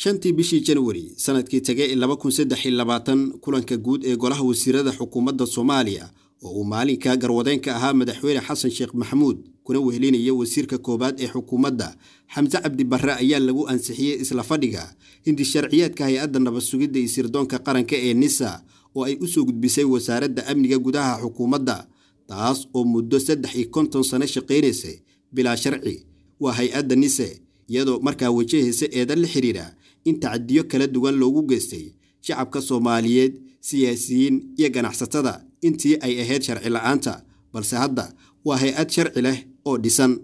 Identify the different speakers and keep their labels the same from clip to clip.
Speaker 1: shantii bishii janwari sanadkii tegay kulanka guud ee golaha wasiirada xukuumadda soomaaliya oo uu maalinka garwadeenka ahaa madaxweyne xasan sheekh maxamuud kuna wehelinaya wasiirka koowaad ee xukuumadda xamse cabdibarre ayaa lagu ansixiyey isla fadhiga hindisharciyaedka hay-adda nabadsugidda iyo sirdoonka qaranka ee nisa oo ay usoo gudbisay wasaaradda amniga gudaha xukuumadda taas oo muddo saddex iyo konton sano shaqaynaysay bilaa sharci waa hay-adda nise iyadoo markaa wajahaysa eedan la xiriira in tacadiyo kala duwan loogu geystay shacabka soomaaliyeed siyaasiyiin iyo ganacsatada intii ay ahayd sharci la'aanta balse hadda waa hay-ad sharci leh oo dhisan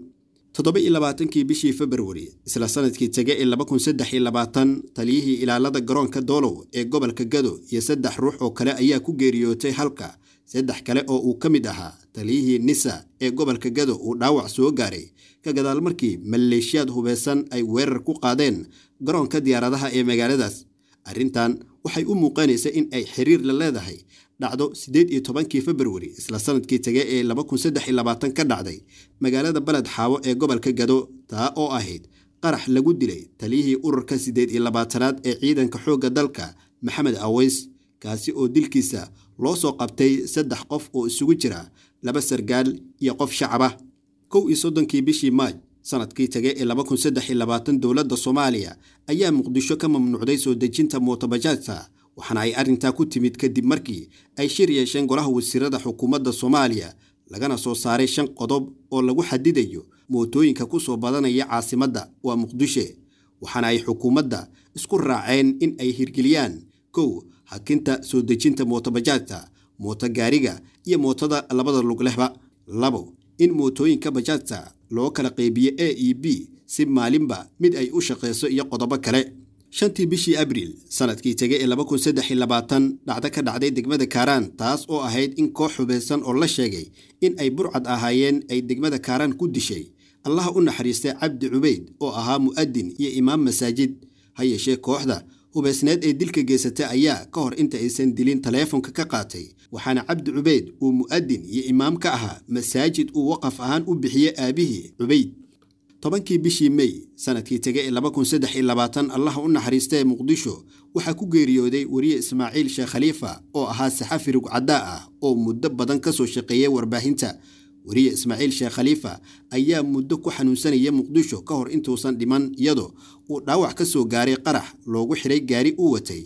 Speaker 1: toddoba-iyo labaatankii bishii februari isla sanadkii tege ee laba kun saddex iyo labaatan taliyihii ilaalada garoonka doolow ee gobolka gado iyo saddex ruux oo kale ayaa ku geeriyootay halka saddex kale oo uu ka mid ahaa taliyihii nisa ee gobolka gado uu dhaawac soo gaaray ka gadaal markii maleeshiyaad hubeysan ay weerar ku qaadeen garoonka diyaaradaha ee magaaladaas arrintan waxay u muuqanaysa in ay xiriir la leedahay dhacdo siddeed iyo tobankii februari isla sanadkii tege ee laba kun saddex iyo labaatan ka dhacday magaalada baled xaawo ee gobolka gado taa oo ahayd qarax lagu dilay taliyihii ururka siddeed iyo labaatanaad ee ciidanka xoogga dalka maxamed aweys kaasi oo dilkiisa loo soo qabtay saddex qof oo isugu jira laba sargaal iyo qof shacaba kow iyo soddonkii bishii maaj sanadkii tegay ee dowladda soomaaliya ayaa muqdisho ka mamnuucday soo dejinta mootobajaajta waxaana ay arrintaa ku timid kadib markii ay shir yeesheen golaha wasiirada xukuumadda soomaaliya lagana soo saaray shan qodob oo lagu xadidayo mootooyinka ku soo badanaya caasimadda waa muqdishe waxaana ay xukuumadda isku raaceen in ay hirgeliyaan kow hakinta soo dejinta mootobajaajta gaariga iyo mootada labada luglehba labo in mootooyinka bajaajta loo kala qaybiyo a e b si maalinba mid ay u shaqeyso iyo qodobo kale shantii bishii abriil sanadkii tegay ee dhacdo ka dhacday degmada kaaraan taas oo ahayd in koox hubaysan oo la sheegay in ay burcad ahaayeen ay degmada kaaraan ku dishay allaha u naxariistay cabdi cubayd oo ahaa mu'adin iyo imaam masaajid ha yeeshee kooxda hubaysneed ee dilka geysata ayaa ka hor inta aysan dilin taleefonka ka qaatay waxaana cabdi cubayd uu mu'adin iyo imaam ka ahaa masaajid uu waqaf ahaan u bixiyey aabihii cubayd tobankii bishii mey sannadkii tege ee allaha u naxariista ee muqdisho waxaa ku geeriyooday weriye ismaaciil sheekh khaliifa oo ahaa saxafi caddaa ah oo muddo badan ka soo shaqeeyay warbaahinta weriye ismaaciil sheekh khaliifa ayaa muddo ku xanuunsanaya muqdisho ka hor intuusan dhiman iyadoo uu dhaawac ka soo gaaray qarax loogu xiray gaari u watay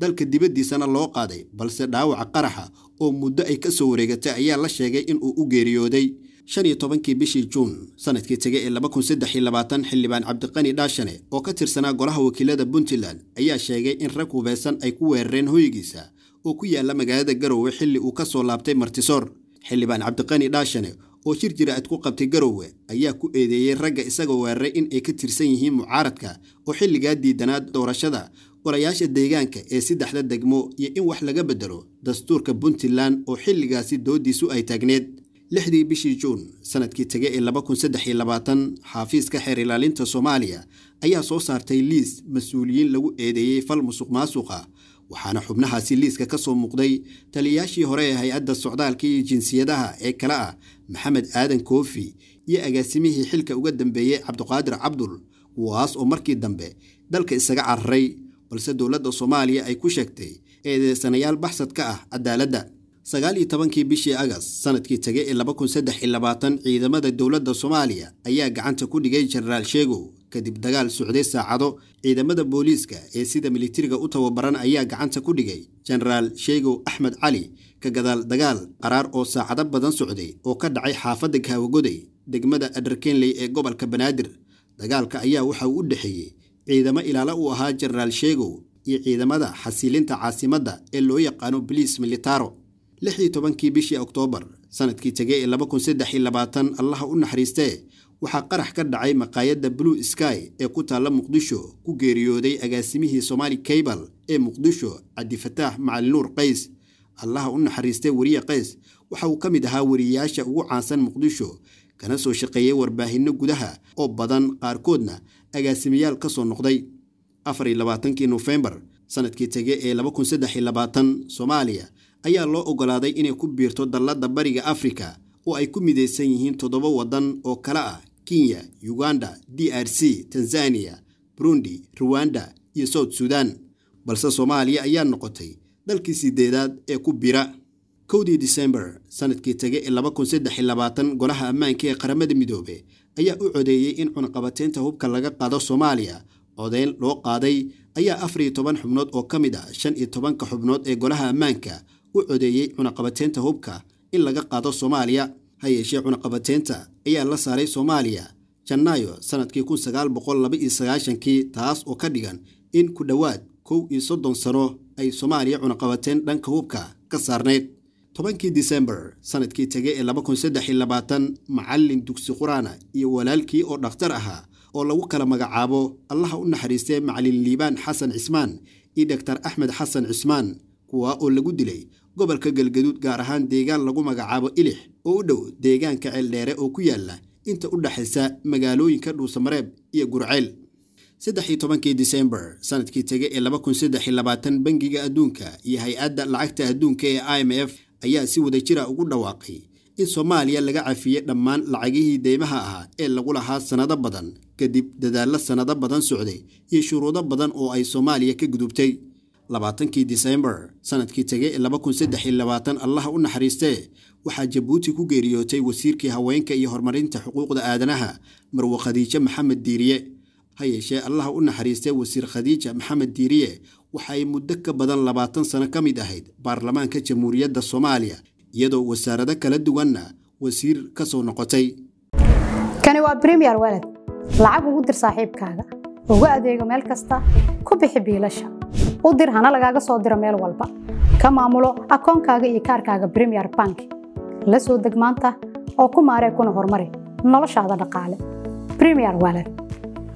Speaker 1: dalka dibaddiisana loo qaaday balse dhaawaca qaraxa oo muddo ay ka soo wareegatay ayaa la sheegay inuu u geeriyooday shan iyo tobankii bishii juun sanadkii tege ee laba kun saddex iyo labaatan xildhibaan cabdiqani dhaashane oo ka tirsanaa golaha wakiilada puntland ayaa sheegay in rag hubeysan ay ku weerareen hoygiisa oo ku yaala magaalada garowe xilli uu ka soo laabtay martisoor xildhibaan cabdiqani dhaashane oo shir jira ad ku qabtay garowe ayaa ku eedeeyey ragga isagoo weeraray in ay ka tirsan yihiin mucaaradka oo xilligaa diidanaa doorashada qorayaasha deegaanka ee saddexda degmo iyo in wax laga bedelo dastuurka puntland oo xilligaasi doodiisu ay taagneed lixdii bishii juun sanadkii tege ee laba xaafiiska xeer ilaalinta soomaaliya ayaa soo saartay liis mas-uuliyiin lagu eedeeyey fal musuq maasuqa waxaana xubnahaasi liiska ka soo muuqday taliyayaashii hore ee hay-adda socdaalka iyo jinsiyadaha ee kale ah maxamed aadan koofi iyo agaasimihii xilka uga dambeeyey cabduqaadir cabdul kuwaas oo markii dambe dalka isaga cararay balse dowladda soomaaliya ay ku sheegtay eedeysanayaal baxsad ka ah cadaaladda sagaal iyo tobankii bishii agast sanadkii tegay ee laba kun saddex iyo labaatan ciidamada dowladda soomaaliya ayaa gacanta ku dhigay jenaraal sheegow kadib dagaal socday saacado ciidamada booliiska ee sida militariga u tababaran ayaa gacanta ku dhigay jenaraal sheegow axmed cali ka gadaal dagaal qaraar oo saacado badan socday oo ka dhacay xaafadda kaawagoday degmada adarkenley ee gobolka banaadir dagaalka ayaa waxa uu u dhexeeyey ciidamo ilaalo u ahaa jenaraal sheegow iyo ciidamada xasiilinta caasimadda ee loo yaqaano boliis militaro lix iyo tobankii bishii oktoobar sanadkii tegay ee allaha u naxariistee waxaa qarax ka dhacay maqaayadda blue sky ee ku taalla muqdisho ku geeriyooday agaasimihii somali cabal ee muqdisho cabdifataax macalinuur qays allaha u naxariistay weriye qays waxa uu ka mid ahaa weriyayaasha ugu caansan muqdisho kana soo shaqeeyey warbaahinno gudaha oo badan qaarkoodna agaasimayaal ka soo noqday afar iyo labaatankii nofembar sanadkii tege ee laba kun saddex iyo labaatan soomaaliya ayaa loo ogolaaday inay ku biirto dalladda bariga afrika oo ay ku midaysan yihiin toddoba waddan oo kale ah kenya uganda d r c tanzania burundi ruwanda iyo south sudan balse soomaaliya ayaa noqotay dalkii sideedaad ee ku bira kowdii disembar sanadkii tege ee laba kun saddex iyo labaatan golaha ammaanka ee qaramada midoobe ayaa u codeeyey in cunaqabateynta hubka laga qaado soomaaliya codeyn loo qaaday ayaa afar iyo toban xubnood oo ka mid ah shan iyo tobanka xubnood ee golaha ammaanka u codeeyey cunaqabateynta hubka in laga qaado soomaaliya ha yeeshee cunaqabateynta ayaa la saaray soomaaliya jannaayo sannadkii kun sagaal boqol laba iyo sagaashankii taas oo ka dhigan in ku dhowaad kow iyo soddon sano ay soomaaliya cunaqabateen dhanka hubka ka saarnayd tobankii disembar sanadkii tege ee laba kun saddex iyo labaatan macallin dugsi quraana iyo walaalkii oo dhakhtar ahaa oo lagu kala magacaabo allaha u naxariistay macalin liibaan xasan cismaan iyo doktar axmed xasan cismaan kuwaa oo lagu dilay gobolka galgaduud gaar ahaan deegaan lagu magacaabo ilix oo u dhow deegaanka ceeldheere oo ku yaalla inta u dhexaysa magaalooyinka dhuusamareeb iyo gurceyl saddex iyo tobankii disembar sanadkii tege ee laba kun saddex iyo labaatan bangiga adduunka iyo hay-adda lacagta adduunka ee i m f ayaa si wada jira ah ugu dhawaaqay in soomaaliya laga cafiyey dhammaan lacagihii deymaha ahaa ee lagu lahaa sannado badan kadib dadaallo sannado badan socday iyo shuruudo badan oo ay soomaaliya ka gudubtay labaatankii disembar sanadkii tegay allaha u naxariistee waxaa jabuuti ku geeriyootay wasiirkii haweenka iyo horumarinta xuquuqda aadanaha marwe khadiijo maxamed diiriye ha yeeshee allaha u naxariistee wasiir khadiija maxamed diiriye waxa ay muddo ka badan labaatan sano ka mid ahayd baarlamaanka jamhuuriyadda soomaaliya iyadoo wasaarado kala duwanna wasiir ka soo noqotay kani waa brimiyer waled lacag ugu dir saaxiibkaaga uga adeego meel kasta ku bixi biilasha u dir hana lagaaga soo diro meel walba ka maamulo akoonkaaga iyo kaarkaaga bremier bank la soo deg maanta oo ku maaree kuna horumari noloshaada dhaqaale bremier walet